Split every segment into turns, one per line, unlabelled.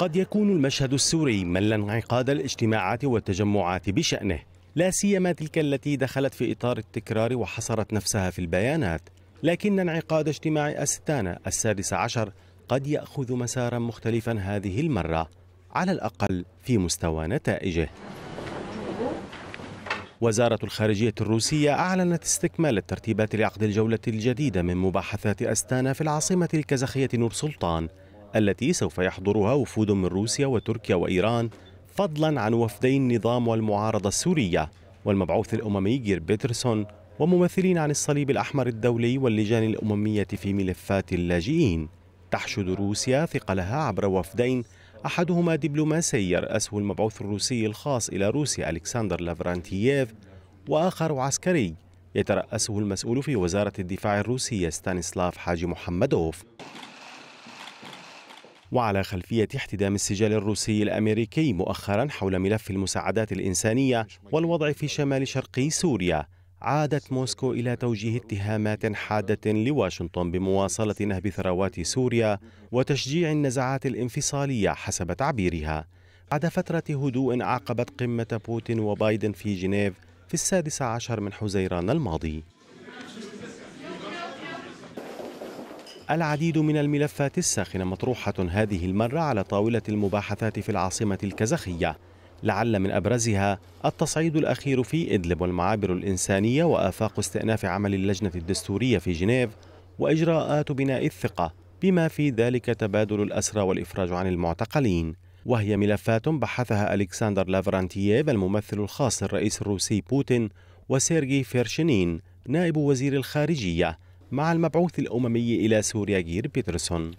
قد يكون المشهد السوري ملا انعقاد الاجتماعات والتجمعات بشأنه لا سيما تلك التي دخلت في إطار التكرار وحصرت نفسها في البيانات لكن انعقاد اجتماع أستانا السادس عشر قد يأخذ مسارا مختلفا هذه المرة على الأقل في مستوى نتائجه وزارة الخارجية الروسية أعلنت استكمال الترتيبات لعقد الجولة الجديدة من مباحثات أستانا في العاصمة الكازاخية نور سلطان التي سوف يحضرها وفود من روسيا وتركيا وإيران فضلا عن وفدي النظام والمعارضة السورية والمبعوث الأممي جير بيترسون وممثلين عن الصليب الأحمر الدولي واللجان الأممية في ملفات اللاجئين تحشد روسيا ثقلها عبر وفدين أحدهما دبلوماسي يرأسه المبعوث الروسي الخاص إلى روسيا ألكسندر لافرانتييف وآخر عسكري يترأسه المسؤول في وزارة الدفاع الروسية ستانيسلاف حاجي محمدوف وعلى خلفية احتدام السجال الروسي الأمريكي مؤخرا حول ملف المساعدات الإنسانية والوضع في شمال شرقي سوريا عادت موسكو إلى توجيه اتهامات حادة لواشنطن بمواصلة نهب ثروات سوريا وتشجيع النزعات الانفصالية حسب تعبيرها بعد فترة هدوء عقبت قمة بوتين وبايدن في جنيف في السادس عشر من حزيران الماضي العديد من الملفات الساخنة مطروحة هذه المرة على طاولة المباحثات في العاصمة الكازاخية لعل من أبرزها التصعيد الأخير في إدلب والمعابر الإنسانية وآفاق استئناف عمل اللجنة الدستورية في جنيف وإجراءات بناء الثقة بما في ذلك تبادل الأسرى والإفراج عن المعتقلين وهي ملفات بحثها ألكسندر لافرانتييف الممثل الخاص للرئيس الروسي بوتين وسيرجي فيرشينين نائب وزير الخارجية مع المبعوث الأممي إلى سوريا جير بيترسون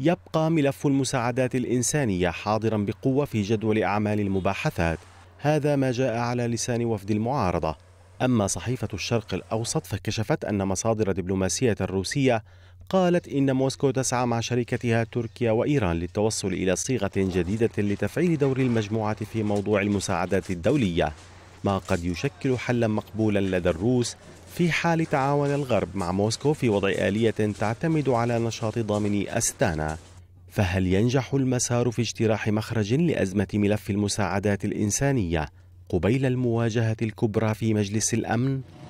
يبقى ملف المساعدات الإنسانية حاضرا بقوة في جدول أعمال المباحثات هذا ما جاء على لسان وفد المعارضة أما صحيفة الشرق الأوسط فكشفت أن مصادر دبلوماسية روسية قالت إن موسكو تسعى مع شركتها تركيا وإيران للتوصل إلى صيغة جديدة لتفعيل دور المجموعة في موضوع المساعدات الدولية ما قد يشكل حلا مقبولا لدى الروس في حال تعاون الغرب مع موسكو في وضع آلية تعتمد على نشاط ضامني أستانا فهل ينجح المسار في اجتراح مخرج لأزمة ملف المساعدات الإنسانية قبيل المواجهة الكبرى في مجلس الأمن؟